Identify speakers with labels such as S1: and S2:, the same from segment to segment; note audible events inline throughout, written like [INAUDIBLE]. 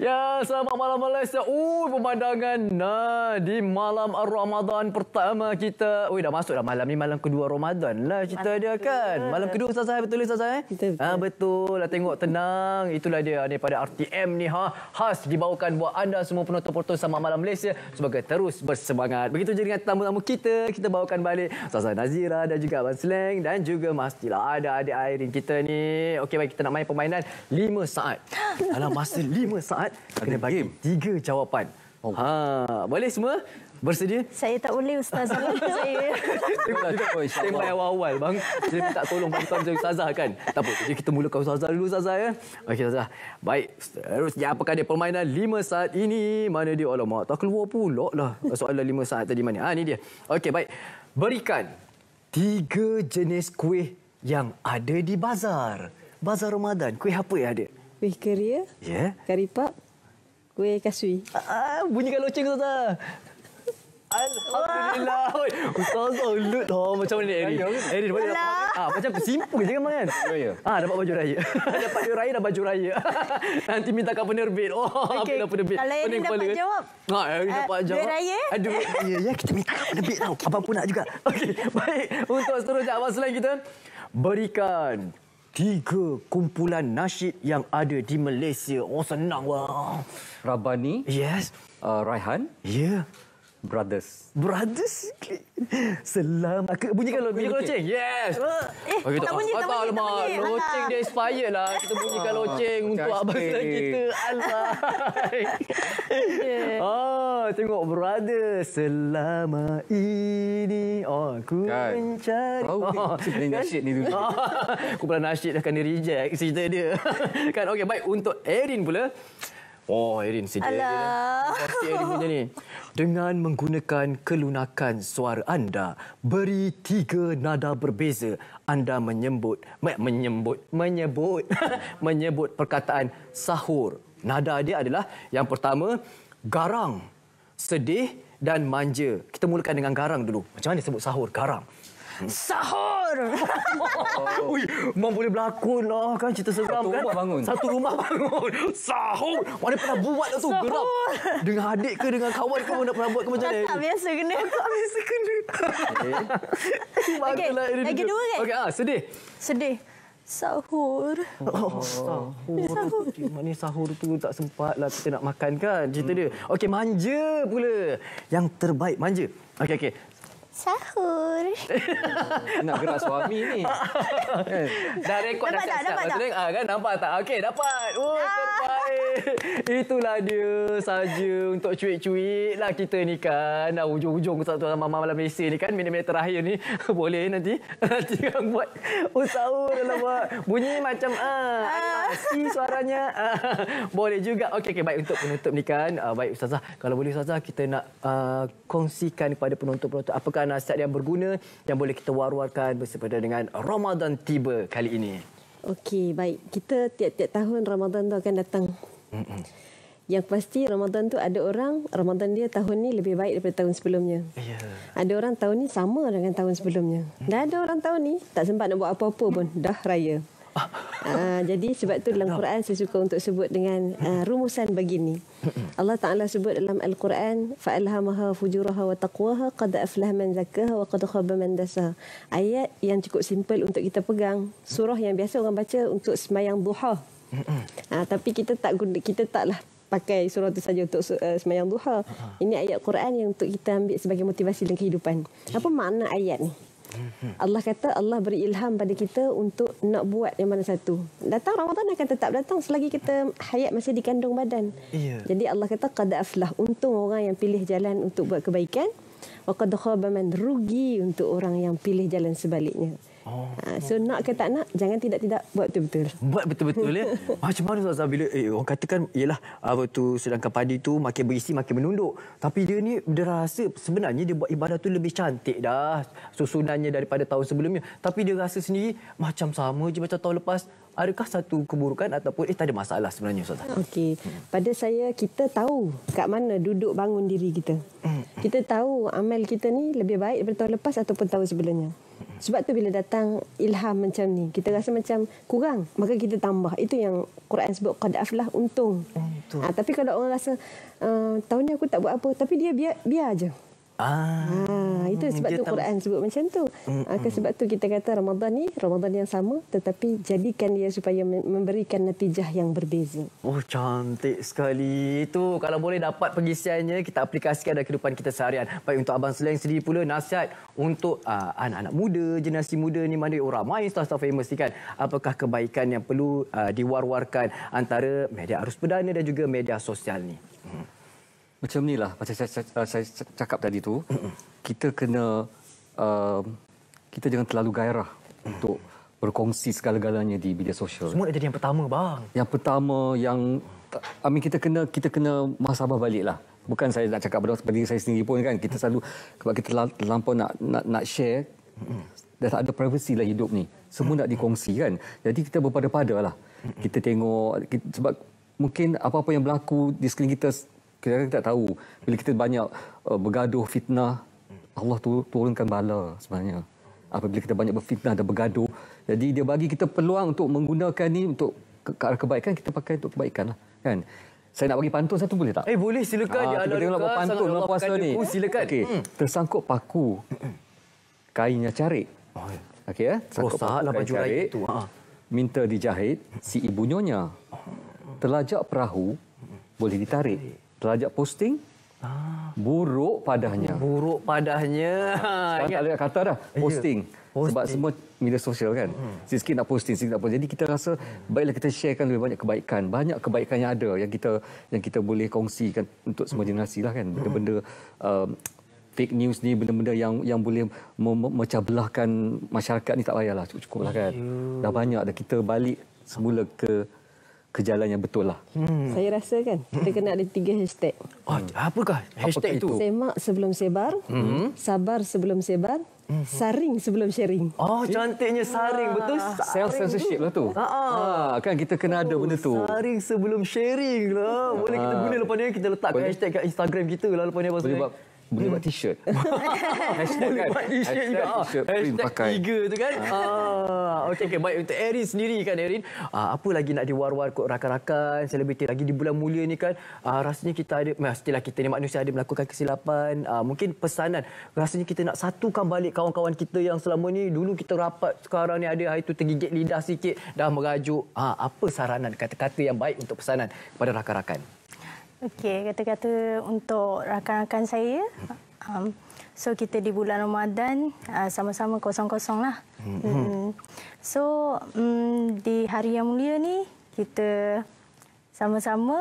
S1: Ya, selamat malam Malaysia. Oh, pemandangan nah, di malam Ramadan pertama kita. Oh, dah masuk dah malam ni, malam kedua Ramadan lah kita dia kan. Malam kedua Ustaz Zahir, eh? betul Ustaz Zahir? Eh? Betul, betul. Ha, betul lah, tengok tenang. Itulah dia daripada RTM ni. ha Khas dibawakan buat anda semua penonton-penonton sama malam Malaysia sebagai terus bersemangat. Begitu je dengan tamu-tamu kita, kita bawakan balik Ustaz Nazira dan juga Abang Seleng dan juga mestilah ada adik Airin kita ni. Okey, baik kita nak main permainan 5 saat. Dalam [GASPS] masa 5 saat Ustaz. Ada kena bagi tiga jawapan. Oh. Ha, boleh semua? Bersedia? Saya
S2: tak boleh Ustaz. saya.
S1: Saya oh, awal-awal bang. Saya minta tolong bantuan saya Ustazah kan. Tak apa. Jadi kita mulakan Ustazah dulu Ustazah ya. Okey Ustazah. Baik. Seterusnya apakah dia permainan lima saat ini? Mana dia? Alamak. Tak keluar pula lah soalan lima saat tadi mana. Ha, ini dia. Okey baik. Berikan tiga jenis kuih yang ada di bazar. Bazar Ramadan. Kuih apa yang ada?
S2: Kuih keria. Ya. Yeah. Karipap. Kuih kasui. Ah, bunyikan loceng tu tak.
S1: Alhamdulillah. [LAUGHS] Oi, ustazah ulut tau. Ha, macam mana Eri? Eri dapat dia Ah, macam simple je kan kan? Ah, [LAUGHS] dapat baju raya. dapat baju raya, dapat baju raya. Nanti minta kat penerbit. Oh, okay. apa dah penerbit? Kalau Eri dapat jawab. Ah, Eri eh, dapat jawab. Eh, duit raya? [LAUGHS] Aduh. Ya, ya, kita minta kat penerbit tau. Apa pun nak juga. Okey, baik. Untuk seterusnya, abang selain kita. Berikan tiga kumpulan nasyid yang ada di Malaysia. Oh senang
S3: wah. Rabani? Yes. Uh, Raihan? Yeah. Brothers.
S1: Brothers? Selam. bunyikan oh, eh, bunyi bunyikan bunyi loceng. Yes. Eh, ah, okay, ah. tak, tak bunyi, tak bunyi. tak bunyi. loceng dia expired lah. Kita bunyikan ah, loceng okay, untuk abang kita. [LAUGHS] Alamak. oh, tengok brothers. Selama ini oh, aku kan. mencari. Oh, oh. Kan? nasyid ni tu. Oh. [LAUGHS] Kumpulan nasyid akan di reject cerita dia. [LAUGHS] kan, okay, baik. Untuk Erin pula. Oh, Erin sedia. Pasti Erin punya ni. Dengan menggunakan kelunakan suara anda, beri tiga nada berbeza. Anda menyebut, menyebut, menyebut, [LAUGHS] menyebut perkataan sahur. Nada dia adalah yang pertama, garang, sedih dan manja. Kita mulakan dengan garang dulu. Macam mana sebut sahur? Garang. Sahur! tidur. [LAUGHS] Ui, memang boleh berlakon lah kan cerita seram Satu kan. Rumah bangun. Satu rumah bangun. [LAUGHS] Sahur. Mana pernah buat lah tu gerak. Dengan adik ke dengan kawan kau nak pernah buat ke macam ni? Tak, tak
S2: biasa kena. [LAUGHS] Tak biasa kena. Okey. Okey. Lagi okay, dua kan? Okey, ah, sedih. Sedih. Sahur. Oh, sahur.
S1: Ya, sahur. Mana sahur tu tak sempat lah kita nak makan kan cerita hmm. dia. Okey manja pula. Yang terbaik manja. Okey okey.
S3: Sahur. [LAUGHS] Nak gerak suami ni.
S2: [LAUGHS]
S1: dah rekod dah siap-siap. Ah, kan? Nampak tak? Nampak Okey, dapat. Oh, ah. terbaik. [LAUGHS] Itulah dia saja untuk cuik-cuik lah kita ni kan. Dah hujung-hujung satu malam malam Malaysia ni kan. Minit-minit terakhir ni. [LAUGHS] Boleh nanti. [LAUGHS] Nanti buat usaha dalam buat. Bunyi macam ah, animasi suaranya. boleh juga. Okey, okay, baik untuk penutup ni kan. Ah, baik Ustazah. Kalau boleh Ustazah, kita nak ah, kongsikan kepada penonton-penonton. Apakah nasihat yang berguna yang boleh kita war-warkan bersama dengan Ramadan tiba kali ini.
S2: Okey, baik. Kita tiap-tiap tahun Ramadan tu akan datang yang pasti Ramadan tu ada orang Ramadan dia tahun ni lebih baik daripada tahun sebelumnya. Yeah. Ada orang tahun ni sama dengan tahun sebelumnya. Dan ada orang tahun ni tak sempat nak buat apa-apa pun dah raya. Uh, [LAUGHS] jadi sebab tu dalam Quran saya suka untuk sebut dengan uh, rumusan begini. Allah Taala sebut dalam Al-Quran fa alhamaha fujuraha wa taqwaha qad aflaha man zakkaha wa qad khaba man dasa. Ayat yang cukup simple untuk kita pegang, surah yang biasa orang baca untuk semayang duha. Ha, tapi kita tak guna, kita taklah pakai surah itu saja untuk uh, semayang duha. Ha. Ini ayat Quran yang untuk kita ambil sebagai motivasi dalam kehidupan. Apa makna ayat ni? Mm-hmm. Allah kata Allah beri ilham pada kita untuk nak buat yang mana satu. Datang Ramadan akan tetap datang selagi kita hayat masih di kandung badan. Yeah. Jadi Allah kata qad aflah untung orang yang pilih jalan untuk buat kebaikan wa qad khaba man rugi untuk orang yang pilih jalan sebaliknya. Oh. Uh, so nak ke tak nak, jangan tidak-tidak buat betul-betul.
S1: Buat betul-betul ya. [LAUGHS] Ah, macam mana Ustaz bila eh, orang katakan ialah apa ah, tu sedangkan padi tu makin berisi makin menunduk. Tapi dia ni dia rasa sebenarnya dia buat ibadah tu lebih cantik dah susunannya daripada tahun sebelumnya. Tapi dia rasa sendiri macam sama je macam tahun lepas. Adakah satu keburukan ataupun eh tak ada masalah sebenarnya Ustaz?
S2: Okey. Pada saya kita tahu kat mana duduk bangun diri kita. Hmm. Kita tahu amal kita ni lebih baik daripada tahun lepas ataupun tahun sebelumnya. Sebab tu bila datang ilham macam ni, kita rasa macam kurang, maka kita tambah. Itu yang Quran sebut qad aflah untung. Untung. Ha, tapi kalau orang rasa uh, ah, tahun ni aku tak buat apa, tapi dia biar biar aje. Ah, ha, itu hmm, sebab tu Quran sebut macam tu. Ha, sebab tu kita kata Ramadan ni Ramadan yang sama tetapi jadikan dia supaya memberikan natijah yang berbeza.
S1: Oh cantik sekali. Itu kalau boleh dapat pengisiannya kita aplikasikan dalam kehidupan kita seharian. Baik untuk Abang Sulaim sendiri pula nasihat untuk ah, anak-anak uh, muda, generasi muda ni mana orang main star-star famous ni kan. Apakah kebaikan yang perlu uh, diwar-warkan antara media arus perdana dan juga media
S3: sosial ni. Hmm. Macam ni lah, macam saya, saya, saya cakap tadi tu, kita kena uh, kita jangan terlalu gairah mm. untuk berkongsi segala-galanya di media sosial. Semua
S1: dah jadi yang pertama bang.
S3: Yang pertama yang I mean, kita kena kita kena balik lah. Bukan saya nak cakap pada diri saya sendiri pun kan kita selalu sebab kita terlampau nak nak, nak share dah tak ada privacy lah hidup ni. Semua nak dikongsi kan. Jadi kita berpada-padalah. Kita tengok kita, sebab mungkin apa-apa yang berlaku di sekeliling kita kita tak tahu bila kita banyak uh, bergaduh fitnah Allah tu turunkan bala sebenarnya apabila kita banyak berfitnah dan bergaduh jadi dia bagi kita peluang untuk menggunakan ini untuk ke, ke arah kebaikan kita pakai untuk kebaikan lah kan saya nak bagi pantun satu boleh tak eh boleh silakan ha, kita tengok buat pantun dalam puasa ni ku, silakan okay. hmm. tersangkut paku kainnya cari oh, ya. okey ya eh? oh, rosak lah baju raya itu ha. minta dijahit si ibu nyonya telajak perahu boleh ditarik terajak posting buruk padahnya. Buruk padahnya. Sekarang tak ada kata dah, posting. Ya, posting. Sebab semua media sosial kan. Hmm. Sikit nak posting, sikit nak posting. Jadi kita rasa baiklah kita sharekan lebih banyak kebaikan. Banyak kebaikan yang ada yang kita yang kita boleh kongsikan untuk semua hmm. generasi lah kan. Hmm. Benda-benda um, fake news ni benda-benda yang yang boleh memecah belahkan masyarakat ni tak payahlah cukup-cukup lah kan. Ya. Dah banyak dah kita balik semula ke ke jalan yang betul lah.
S2: Hmm. Saya rasa kan kita kena ada tiga hashtag.
S3: Oh, apakah hashtag itu?
S2: Semak sebelum sebar, hmm. sabar sebelum sebar, hmm. saring sebelum sharing. Oh,
S3: cantiknya saring, betul? Ah. Self censorship lah tu. Ha, kan kita kena ada benda tu. Oh, saring sebelum sharing lah.
S1: Boleh kita guna lepas ni kita letakkan hashtag kat Instagram kita lah lepas ni apa
S3: boleh hmm. buat t-shirt.
S1: [LAUGHS] Hashtag kan? buat t-shirt juga. Hashtag, oh, t-shirt Hashtag pakai. tiga tu kan. ah, ah okay, okay. Baik untuk Erin sendiri kan Erin. Ah, apa lagi nak diwar-war kot rakan-rakan, selebriti lagi di bulan mulia ni kan. Ah, rasanya kita ada, mestilah kita ni manusia ada melakukan kesilapan. Ah, mungkin pesanan. Rasanya kita nak satukan balik kawan-kawan kita yang selama ni. Dulu kita rapat sekarang ni ada hari ah, tu tergigit lidah sikit. Dah merajuk. Ah, apa saranan kata-kata yang baik untuk pesanan kepada rakan-rakan?
S2: Okey, kata-kata untuk rakan-rakan saya. Um, so kita di bulan Ramadan uh, sama-sama kosong-kosong lah.
S3: Mm-hmm. mm-hmm. Mm.
S2: So um, di hari yang mulia ni kita sama-sama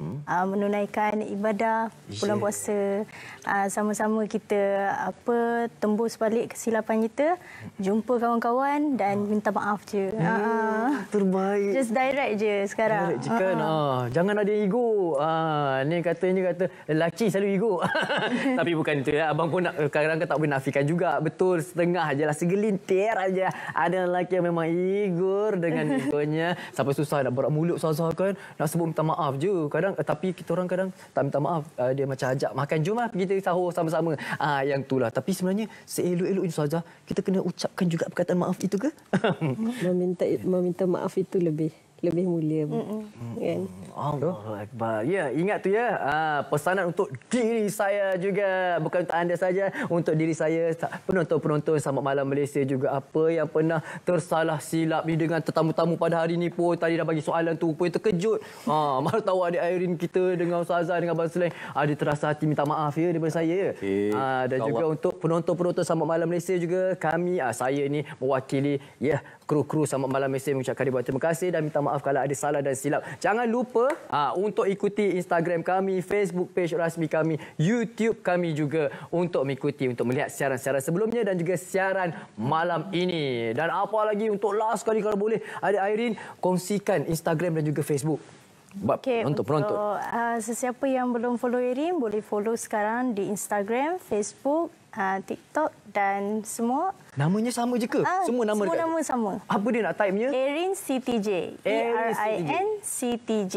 S2: uh, menunaikan ibadah bulan puasa uh, sama-sama kita apa tembus balik kesilapan kita jumpa kawan-kawan dan uh. minta maaf je uh. terbaik just direct je sekarang direct je kan
S1: uh. jangan ada ego uh, ni katanya kata lelaki selalu ego [LAUGHS] tapi bukan itu ya. abang pun nak, kadang-kadang tak boleh nafikan juga betul setengah aje lah segelintir aja ada lelaki yang memang ego dengan egonya sampai susah nak berak mulut susah kan nak sebut minta maaf je kadang kadang tapi kita orang kadang tak minta maaf uh, dia macam ajak makan jom lah pergi sahur sama-sama ah yang itulah tapi sebenarnya seelok-elok ini saja kita kena ucapkan juga perkataan maaf itu ke [LAUGHS] meminta
S2: meminta maaf itu lebih lebih mulia. Kan?
S1: Allahuakbar. Ya, ingat tu ya. Ah, pesanan untuk diri saya juga. Bukan untuk anda saja. Untuk diri saya, penonton-penonton sama Malam Malaysia juga. Apa yang pernah tersalah silap ni dengan tetamu-tamu pada hari ini pun. Tadi dah bagi soalan tu. Rupanya terkejut. Ha, ah, [LAUGHS] malu tahu adik Airin kita dengan Ustazah, dengan Abang Selain. Ada terasa hati minta maaf ya daripada saya. Ya. Ha, dan juga untuk penonton-penonton sama Malam Malaysia juga. Kami, ha, saya ni mewakili ya kru-kru sama malam mesin mengucapkan ribuan terima kasih dan minta maaf kalau ada salah dan silap. Jangan lupa ha, untuk ikuti Instagram kami, Facebook page rasmi kami, YouTube kami juga untuk mengikuti, untuk melihat siaran-siaran sebelumnya dan juga siaran malam ini. Dan apa lagi untuk last kali kalau boleh, ada Irene, kongsikan Instagram dan juga Facebook buat okay, untuk, untuk penonton.
S2: Uh, sesiapa yang belum follow Erin boleh follow sekarang di Instagram, Facebook, uh, TikTok dan semua.
S1: Namanya sama je ke? Uh, semua nama Semua nama sama. Apa dia nak type-nya? Erin CTJ.
S2: E R I N C T J.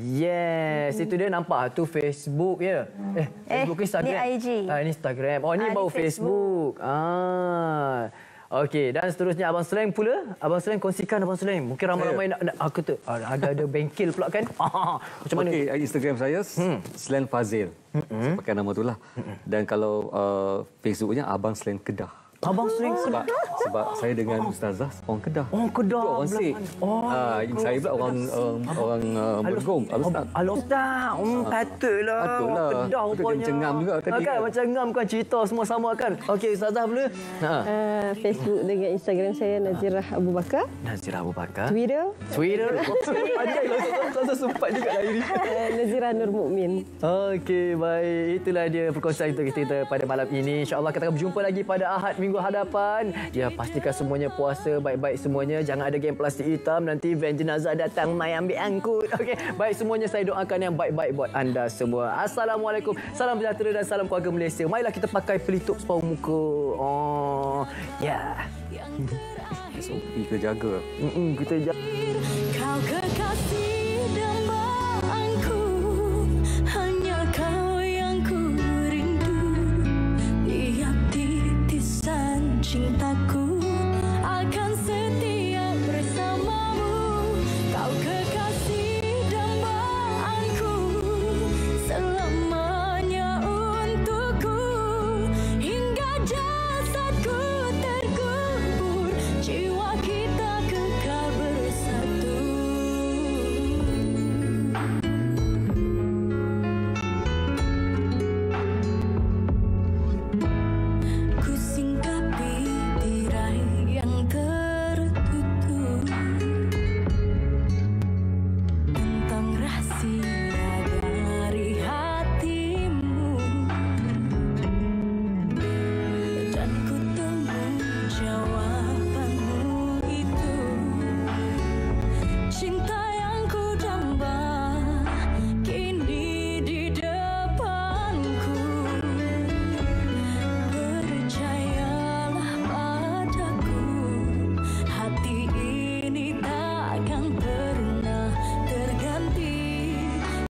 S1: Yes, itu dia nampak tu Facebook ya. Yeah. Hmm. Eh, Facebook eh, Instagram. Ni IG. Ah, ini Instagram. Oh, ini uh, ah, baru Facebook. Facebook. Ah. Okey, dan seterusnya Abang Sleng pula. Abang Sleng kongsikan Abang Sleng. Mungkin ramai-ramai ya. nak, nak aku tu ada ada bengkel pula kan? [LAUGHS] Macam mana? Okey,
S3: Instagram saya hmm. Sleng Fazil. Hmm. Saya pakai nama itulah. Hmm. Dan kalau uh, Facebooknya Abang Selain Kedah.
S1: Abang sering sebab, oh.
S3: sebab, sebab saya dengan oh. ustazah orang Kedah. Orang Kedah. Orang Sik. Ah,
S1: oh. Uh, saya pula um, orang uh, orang Bergong.
S3: Uh, Alustaz. Alustaz.
S1: Um, patutlah. Patutlah. Kedah rupanya. cengam juga tadi. Okay, macam cengam kan cerita semua sama
S2: kan. Okey ustazah pula. Ha. Uh, Facebook dengan Instagram saya Nazirah Abu Bakar.
S1: Nazirah Abu Bakar. Twitter. Twitter. [LAUGHS] Panjang lah ustazah sempat juga lah ini. Uh, Nazirah Nur Mukmin. Okey baik. Itulah dia perkongsian untuk kita pada malam ini. InsyaAllah kita akan berjumpa lagi pada Ahad minggu seluruh hadapan. Ya, pastikan semuanya puasa baik-baik semuanya. Jangan ada game plastik hitam. Nanti van jenazah datang mai ambil angkut. [LAUGHS] Okey, baik semuanya saya doakan yang baik-baik buat anda semua. Assalamualaikum. Salam sejahtera dan salam keluarga Malaysia. Mailah kita pakai pelitup sepau muka. Oh, ya. Yeah.
S3: SOP kita jaga.
S1: Mm -mm, kita jaga.
S3: Kau kekasih. cintaku